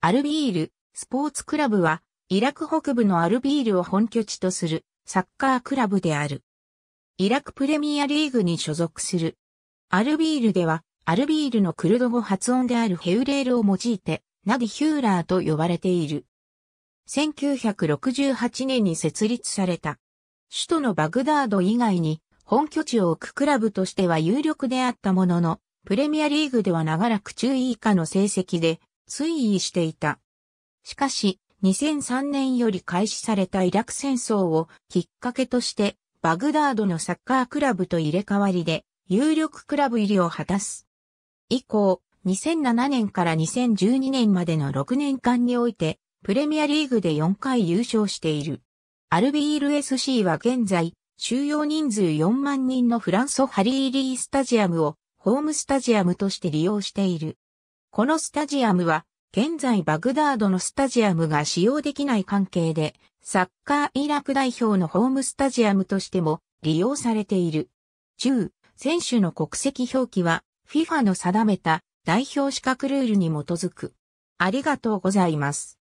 アルビール、スポーツクラブは、イラク北部のアルビールを本拠地とするサッカークラブである。イラクプレミアリーグに所属する。アルビールでは、アルビールのクルド語発音であるヘウレールを用いて、ナディヒューラーと呼ばれている。1968年に設立された。首都のバグダード以外に、本拠地を置くクラブとしては有力であったものの、プレミアリーグでは長らく中位以下の成績で推移していた。しかし、2003年より開始されたイラク戦争をきっかけとして、バグダードのサッカークラブと入れ替わりで、有力クラブ入りを果たす。以降、2007年から2012年までの6年間において、プレミアリーグで4回優勝している。アルビール SC は現在、収容人数4万人のフランソ・ハリーリースタジアムをホームスタジアムとして利用している。このスタジアムは、現在バグダードのスタジアムが使用できない関係で、サッカーイラク代表のホームスタジアムとしても利用されている。中、選手の国籍表記は FIFA の定めた代表資格ルールに基づく。ありがとうございます。